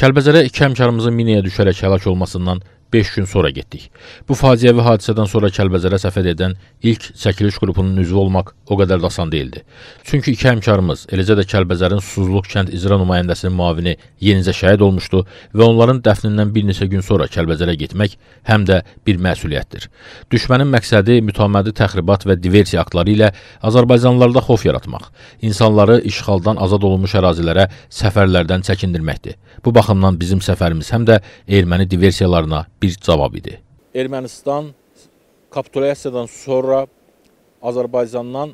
Kəlbəcərə iki həmkarımızın minəyə düşərək həlak olmasından 5 gün sonra getdik. Bu faciəvi hadisədən sonra Kəlbəzərə səfər edən ilk çəkiliş qrupunun üzvü olmaq o qədər də asan deyildi. Çünki iki həmkarımız, eləcə də Kəlbəzərin Suzluq kənd icra nümayəndəsinin müavini yenicə şəhid olmuşdu və onların dəfnindən bir neçə gün sonra Kəlbəzərə getmək həm də bir məsuliyyətdir. Düşmənin məqsədi mütəmmədi təxribat və diversiya aktları ilə Azərbaycanlılarda xof yaratmaq, insanları işğaldan azad olunmuş ərazilərə səfərlərdən çəkindirməkdir. Bu baxımdan bizim səfərimiz həm də erməni diversiyalarına bir cavab idi. Ermənistan kapitulyasiyadan sonra Azərbaycandan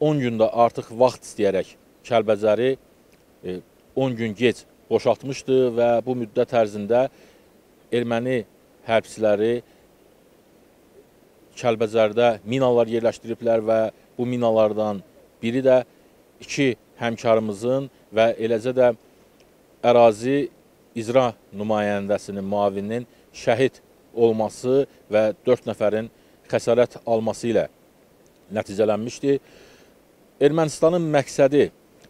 10 gündə artıq vaxt istəyərək Kəlbəzəri 10 e, gün gec boşaltmışdı və bu müddət ərzində erməni hərbçiləri Kəlbəzərdə minalar yerləşdiriblər və bu minalardan biri də iki həmkarımızın və eləcə də ərazi icra nümayəndəsinin müavininin şəhid olması və 4 nəfərin xəsarət alması ilə nəticələnmişdi. Ermənistanın məqsədi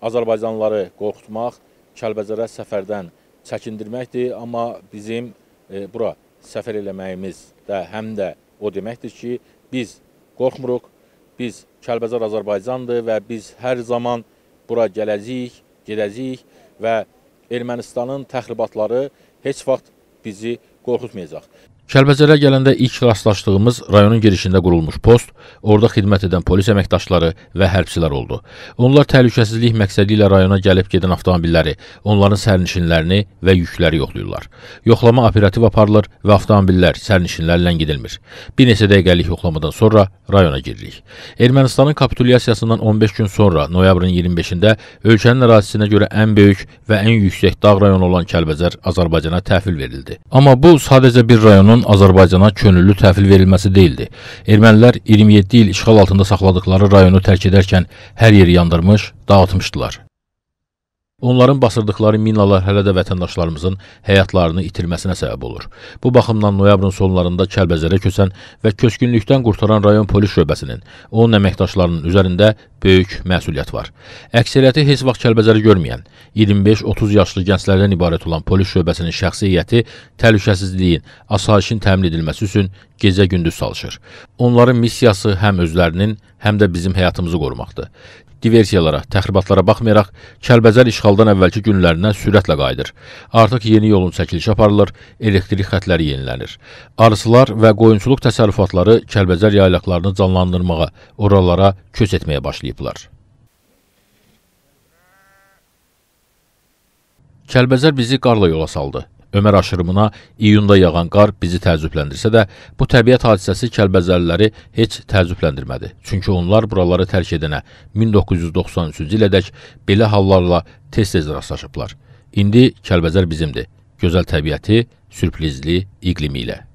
Azərbaycanlıları qorxutmaq, Kəlbəcərə səfərdən çəkindirməkdir, amma bizim e, bura səfər eləməyimiz də həm də o deməkdir ki, biz qorxmuruq, biz Kəlbəcər Azərbaycandır və biz hər zaman bura gələcəyik, gedəcəyik və Ermənistanın təxribatları heç vaxt bizi qorxutmayacaq. Kəlbəcərə gələndə ilk rastlaşdığımız rayonun girişində qurulmuş post, orada xidmət edən polis əməkdaşları və hərbçilər oldu. Onlar təhlükəsizlik məqsədi ilə rayona gəlib gedən avtomobilləri, onların sərnişinlərini və yükləri yoxlayırlar. Yoxlama operativ aparılır və avtomobillər sərnişinlərlə gedilmir. Bir neçə dəqiqəlik yoxlamadan sonra rayona giririk. Ermənistanın kapitulyasiyasından 15 gün sonra noyabrın 25-də ölkənin ərazisinə görə ən böyük və ən yüksək dağ rayonu olan Kəlbəcər Azərbaycana təhvil verildi. Amma bu sadəcə bir rayonun Ermənistanın Azərbaycana könüllü təhvil verilməsi deyildi. Ermənilər 27 il işğal altında saxladıkları rayonu tərk edərkən hər yeri yandırmış, dağıtmışdılar. Onların basırdıqları minalar hələ də vətəndaşlarımızın həyatlarını itirməsinə səbəb olur. Bu baxımdan noyabrın sonlarında Kəlbəzərə köçən və köskünlükdən qurtaran rayon polis şöbəsinin, onun əməkdaşlarının üzərində böyük məsuliyyət var. Əksəriyyəti heç vaxt Kəlbəzəri görməyən, 25-30 yaşlı gənclərdən ibarət olan polis şöbəsinin şəxsiyyəti təhlükəsizliyin, asayişin təmin edilməsi üçün gecə-gündüz çalışır. Onların missiyası həm özlərinin, həm də bizim həyatımızı qorumaqdır. Diversiyalara, təxribatlara baxmayaraq, Kəlbəzər işğaldan əvvəlki günlərindən sürətlə qayıdır. Artıq yeni yolun çəkilişi aparılır, elektrik xətləri yenilənir. Arıçılar və qoyunçuluq təsərrüfatları Kəlbəzər yaylaqlarını canlandırmağa, oralara köç etməyə başlayır eləyiblər. Kəlbəzər bizi qarla yola saldı. Ömər aşırımına iyunda yağan qar bizi təəccübləndirsə də, bu təbiət hadisəsi Kəlbəzərliləri heç təəccübləndirmədi. Çünki onlar buraları tərk edənə 1993-cü ilədək belə hallarla tez-tez rastlaşıblar. İndi Kəlbəzər bizimdir. Gözəl təbiəti, sürprizli iqlimi ilə.